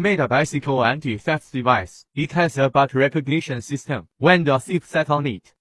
made a bicycle anti-theft device. It has a butt recognition system when the thief sat on it.